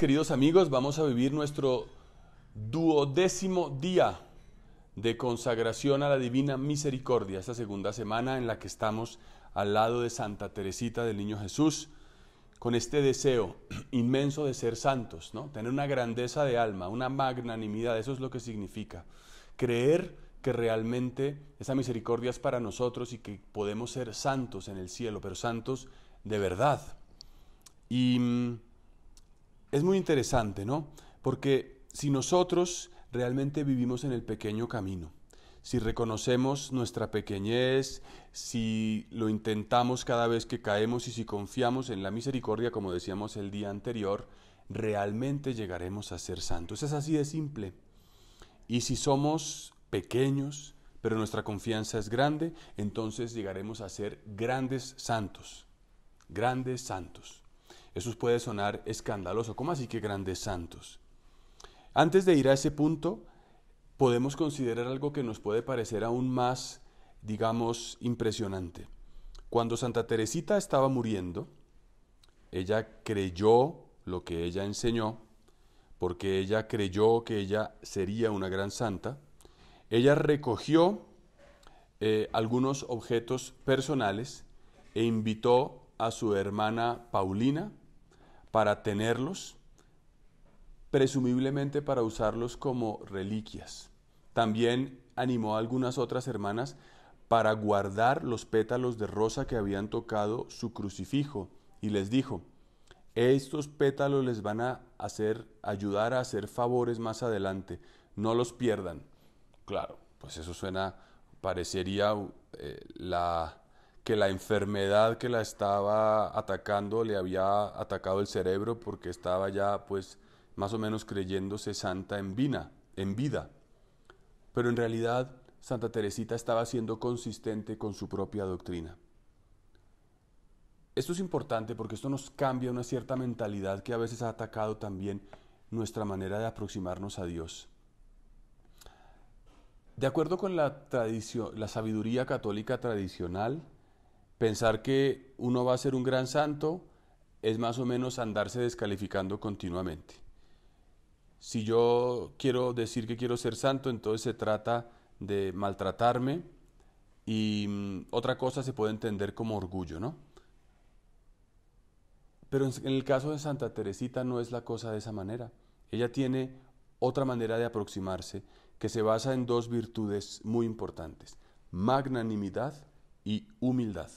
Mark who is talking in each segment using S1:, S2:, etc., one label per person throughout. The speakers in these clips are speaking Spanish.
S1: queridos amigos, vamos a vivir nuestro duodécimo día de consagración a la Divina Misericordia, esta segunda semana en la que estamos al lado de Santa Teresita del Niño Jesús, con este deseo inmenso de ser santos, ¿no? tener una grandeza de alma, una magnanimidad, eso es lo que significa. Creer que realmente esa misericordia es para nosotros y que podemos ser santos en el cielo, pero santos de verdad. Y mm, es muy interesante, ¿no? Porque si nosotros realmente vivimos en el pequeño camino, si reconocemos nuestra pequeñez, si lo intentamos cada vez que caemos y si confiamos en la misericordia, como decíamos el día anterior, realmente llegaremos a ser santos. Es así de simple. Y si somos pequeños, pero nuestra confianza es grande, entonces llegaremos a ser grandes santos, grandes santos. Eso puede sonar escandaloso. ¿Cómo así que grandes santos? Antes de ir a ese punto, podemos considerar algo que nos puede parecer aún más, digamos, impresionante. Cuando Santa Teresita estaba muriendo, ella creyó lo que ella enseñó, porque ella creyó que ella sería una gran santa, ella recogió eh, algunos objetos personales e invitó a su hermana Paulina para tenerlos, presumiblemente para usarlos como reliquias. También animó a algunas otras hermanas para guardar los pétalos de rosa que habían tocado su crucifijo y les dijo, estos pétalos les van a hacer ayudar a hacer favores más adelante, no los pierdan. Claro, pues eso suena, parecería eh, la que la enfermedad que la estaba atacando le había atacado el cerebro porque estaba ya pues más o menos creyéndose santa en, en vida. Pero en realidad Santa Teresita estaba siendo consistente con su propia doctrina. Esto es importante porque esto nos cambia una cierta mentalidad que a veces ha atacado también nuestra manera de aproximarnos a Dios. De acuerdo con la, la sabiduría católica tradicional, Pensar que uno va a ser un gran santo es más o menos andarse descalificando continuamente. Si yo quiero decir que quiero ser santo, entonces se trata de maltratarme y mm, otra cosa se puede entender como orgullo, ¿no? Pero en el caso de Santa Teresita no es la cosa de esa manera. Ella tiene otra manera de aproximarse que se basa en dos virtudes muy importantes, magnanimidad y humildad.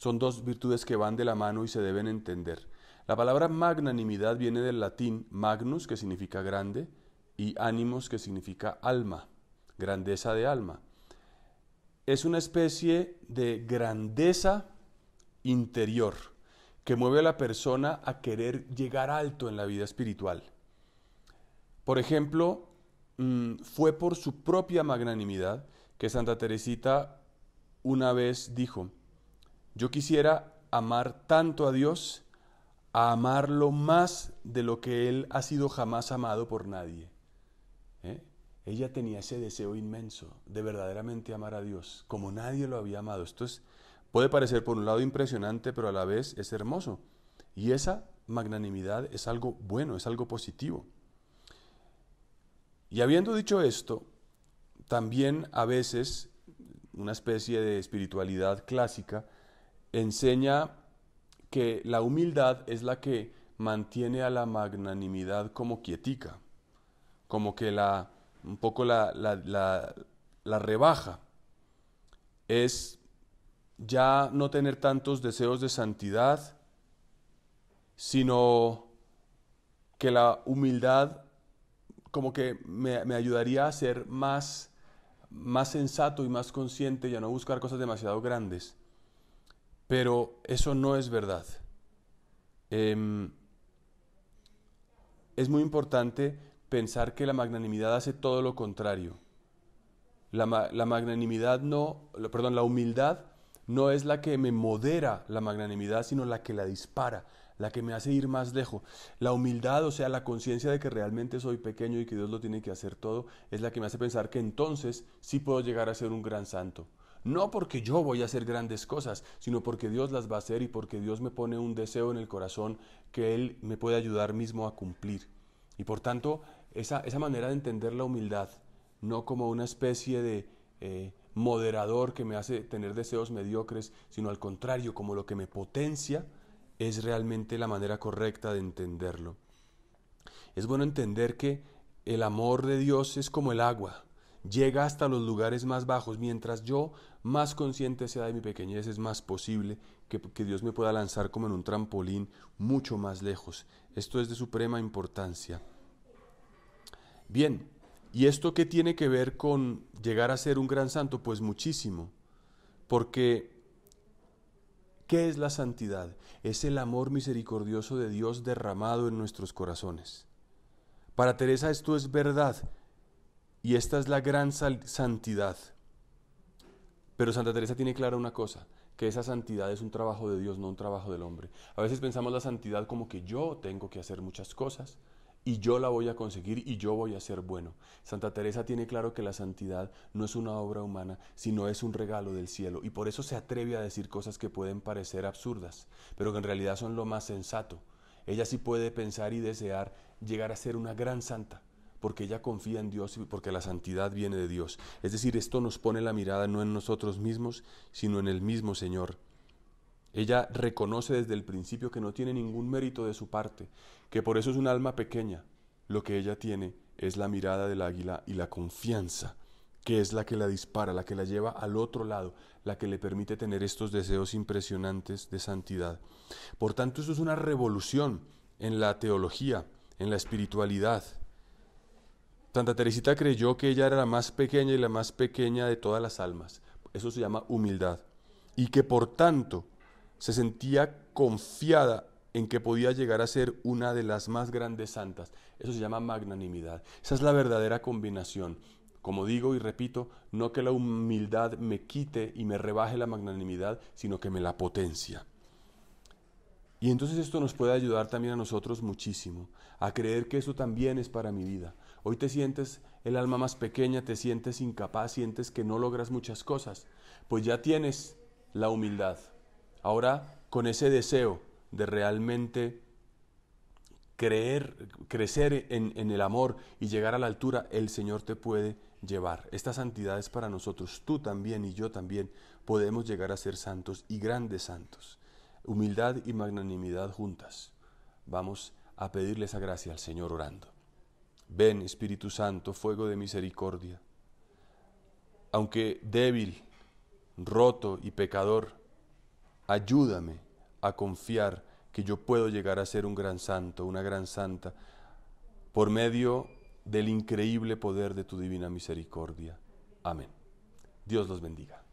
S1: Son dos virtudes que van de la mano y se deben entender. La palabra magnanimidad viene del latín magnus, que significa grande, y animus, que significa alma, grandeza de alma. Es una especie de grandeza interior que mueve a la persona a querer llegar alto en la vida espiritual. Por ejemplo, mm, fue por su propia magnanimidad que Santa Teresita una vez dijo, yo quisiera amar tanto a Dios, a amarlo más de lo que Él ha sido jamás amado por nadie. ¿eh? Ella tenía ese deseo inmenso de verdaderamente amar a Dios, como nadie lo había amado. Esto puede parecer por un lado impresionante, pero a la vez es hermoso. Y esa magnanimidad es algo bueno, es algo positivo. Y habiendo dicho esto, también a veces una especie de espiritualidad clásica enseña que la humildad es la que mantiene a la magnanimidad como quietica, como que la, un poco la, rebaja. Es ya no tener tantos deseos de santidad, sino que la humildad como que me, ayudaría a ser más, más sensato y más consciente y a no buscar cosas demasiado grandes. Pero eso no es verdad. Em, es muy importante pensar que la magnanimidad hace todo lo contrario. la, magnanimidad no, perdón, la humildad no es la que me modera la magnanimidad, sino la que la dispara, la que me hace ir más lejos. La humildad, o sea, la conciencia de que realmente soy pequeño y que Dios lo tiene que hacer todo, es la que me hace pensar que entonces sí puedo llegar a ser un gran santo no porque yo voy a hacer grandes cosas, sino porque Dios las va a hacer y porque Dios me pone un deseo en el corazón que Él me puede ayudar mismo a cumplir. Y por tanto, esa, manera de entender la humildad, no como una especie de eh, moderador que me hace tener deseos mediocres, sino al contrario, como lo que me potencia, es realmente la manera correcta de entenderlo. Es bueno entender que el amor de Dios es como el agua llega hasta los lugares más bajos. Mientras yo más consciente sea de mi pequeñez, es más posible que, Dios me pueda lanzar como en un trampolín mucho más lejos. Esto es de suprema importancia. Bien, ¿y esto qué tiene que ver con llegar a ser un gran santo? Pues muchísimo, porque ¿qué es la santidad? Es el amor misericordioso de Dios derramado en nuestros corazones. Para Teresa esto es verdad y esta es la gran santidad. Pero Santa Teresa tiene clara una cosa, que esa santidad es un trabajo de Dios, no un trabajo del hombre. A veces pensamos la santidad como que yo tengo que hacer muchas cosas y yo la voy a conseguir y yo voy a ser bueno. Santa Teresa tiene claro que la santidad no es una obra humana, sino es un regalo del cielo y por eso se atreve a decir cosas que pueden parecer absurdas, pero que en realidad son lo más sensato. Ella sí puede pensar y desear llegar a ser una gran santa porque ella confía en Dios y porque la santidad viene de Dios. Es decir, esto nos pone la mirada no en nosotros mismos, sino en el mismo Señor. Ella reconoce desde el principio que no tiene ningún mérito de su parte, que por eso es un alma pequeña. Lo que ella tiene es la mirada del águila y la confianza, que es la que la dispara, la que la lleva al otro lado, la que le permite tener estos deseos impresionantes de santidad. Por tanto, eso es una revolución en la teología, en la espiritualidad, Santa Teresita creyó que ella era la más pequeña y la más pequeña de todas las almas. Eso se llama humildad. Y que por tanto se sentía confiada en que podía llegar a ser una de las más grandes santas. Eso se llama magnanimidad. Esa es la verdadera combinación. Como digo y repito, no que la humildad me quite y me rebaje la magnanimidad, sino que me la potencia. Y entonces esto nos puede ayudar también a nosotros muchísimo, a creer que eso también es para mi vida. Hoy te sientes el alma más pequeña, te sientes incapaz, sientes que no logras muchas cosas. Pues ya tienes la humildad. Ahora, con ese deseo de realmente creer, crecer en, el amor y llegar a la altura, el Señor te puede llevar. Esta santidad es para nosotros. Tú también y yo también podemos llegar a ser santos y grandes santos humildad y magnanimidad juntas. Vamos a pedirle esa gracia al Señor orando. Ven, Espíritu Santo, fuego de misericordia. Aunque débil, roto y pecador, ayúdame a confiar que yo puedo llegar a ser un gran santo, una gran santa, por medio del increíble poder de tu divina misericordia. Amén. Dios los bendiga.